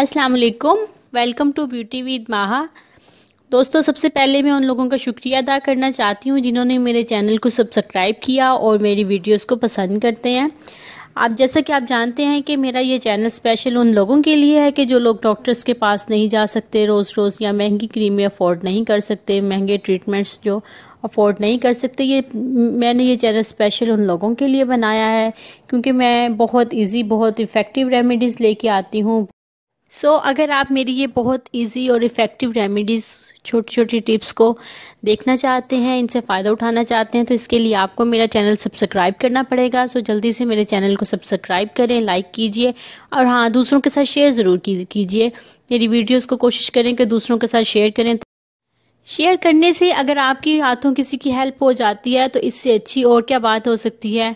अस्सलाम वालेकुम welcome to beauty with माहा दोस्तों सबसे पहले मैं उन लोगों का शुक्रिया अदा करना चाहती हूँ जिन्होंने मेरे चैनल को सब्सक्राइब किया और मेरी वीडियोस को पसंद करते हैं आप जैसा कि आप जानते हैं कि मेरा ये चैनल स्पेशल उन लोगों के लिए है कि जो लोग डॉक्टर्स के पास नहीं जा सकते रोज़ रोज़ या महंगी क्रीमें अफोर्ड नहीं कर सकते महंगे ट्रीटमेंट्स जो अफोर्ड नहीं कर सकते ये मैंने ये चैनल स्पेशल उन लोगों के लिए बनाया है क्योंकि मैं बहुत इजी बहुत इफ़ेक्टिव रेमेडीज़ लेके आती हूँ सो so, अगर आप मेरी ये बहुत इजी और इफ़ेक्टिव रेमेडीज़ छोटी छोटी टिप्स को देखना चाहते हैं इनसे फ़ायदा उठाना चाहते हैं तो इसके लिए आपको मेरा चैनल सब्सक्राइब करना पड़ेगा सो so, जल्दी से मेरे चैनल को सब्सक्राइब करें लाइक कीजिए और हाँ दूसरों के साथ शेयर ज़रूर कीजिए मेरी वीडियोज़ को कोशिश करें कि दूसरों के साथ शेयर करें शेयर करने से अगर आपकी हाथों किसी की हेल्प हो जाती है तो इससे अच्छी और क्या बात हो सकती है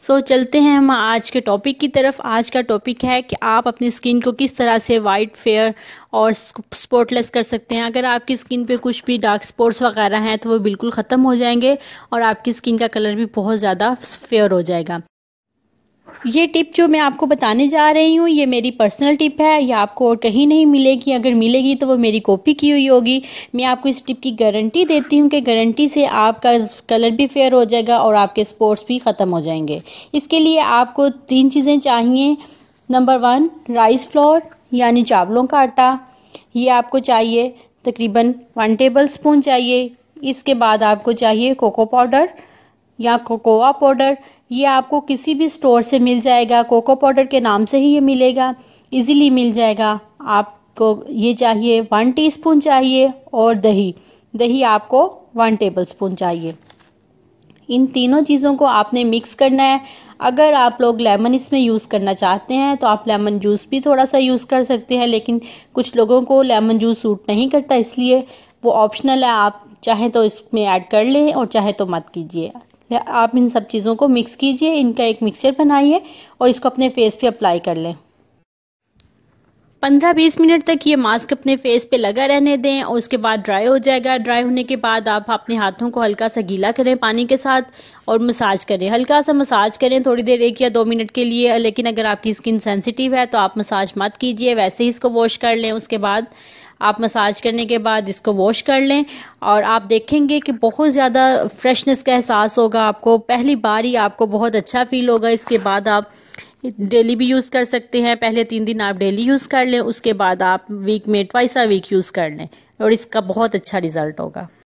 सो so, चलते हैं हम आज के टॉपिक की तरफ आज का टॉपिक है कि आप अपनी स्किन को किस तरह से वाइट फेयर और स्पॉटलेस कर सकते हैं अगर आपकी स्किन पे कुछ भी डार्क स्पॉट्स वगैरह हैं तो वो बिल्कुल ख़त्म हो जाएंगे और आपकी स्किन का कलर भी बहुत ज़्यादा फेयर हो जाएगा ये टिप जो मैं आपको बताने जा रही हूँ ये मेरी पर्सनल टिप है ये आपको और कहीं नहीं मिलेगी अगर मिलेगी तो वो मेरी कॉपी की हुई होगी मैं आपको इस टिप की गारंटी देती हूँ कि गारंटी से आपका कलर भी फेयर हो जाएगा और आपके स्पोर्ट्स भी ख़त्म हो जाएंगे इसके लिए आपको तीन चीज़ें चाहिए नंबर वन राइस फ्लोर यानी चावलों का आटा ये आपको चाहिए तकरीबन वन टेबल स्पून चाहिए इसके बाद आपको चाहिए कोको पाउडर या कोकोआ पाउडर ये आपको किसी भी स्टोर से मिल जाएगा कोको पाउडर के नाम से ही ये मिलेगा इजीली मिल जाएगा आपको ये चाहिए वन टीस्पून चाहिए और दही दही आपको वन टेबल स्पून चाहिए इन तीनों चीज़ों को आपने मिक्स करना है अगर आप लोग लेमन इसमें यूज़ करना चाहते हैं तो आप लेमन जूस भी थोड़ा सा यूज़ कर सकते हैं लेकिन कुछ लोगों को लेमन जूस सूट नहीं करता इसलिए वो ऑप्शनल है आप चाहे तो इसमें ऐड कर लें और चाहे तो मत कीजिए आप इन सब चीज़ों को मिक्स कीजिए इनका एक मिक्सचर बनाइए और इसको अपने फेस पे अप्लाई कर लें 15-20 मिनट तक ये मास्क अपने फेस पे लगा रहने दें और उसके बाद ड्राई हो जाएगा ड्राई होने के बाद आप अपने हाथों को हल्का सा गीला करें पानी के साथ और मसाज करें हल्का सा मसाज करें थोड़ी देर एक या दो मिनट के लिए लेकिन अगर आपकी स्किन सेंसिटिव है तो आप मसाज मत कीजिए वैसे ही इसको वॉश कर लें उसके बाद आप मसाज करने के बाद इसको वॉश कर लें और आप देखेंगे कि बहुत ज़्यादा फ्रेशनेस का एहसास होगा आपको पहली बार ही आपको बहुत अच्छा फील होगा इसके बाद आप डेली भी यूज़ कर सकते हैं पहले तीन दिन आप डेली यूज़ कर लें उसके बाद आप वीक में ट्वाइस आ वीक यूज़ कर लें और इसका बहुत अच्छा रिज़ल्ट होगा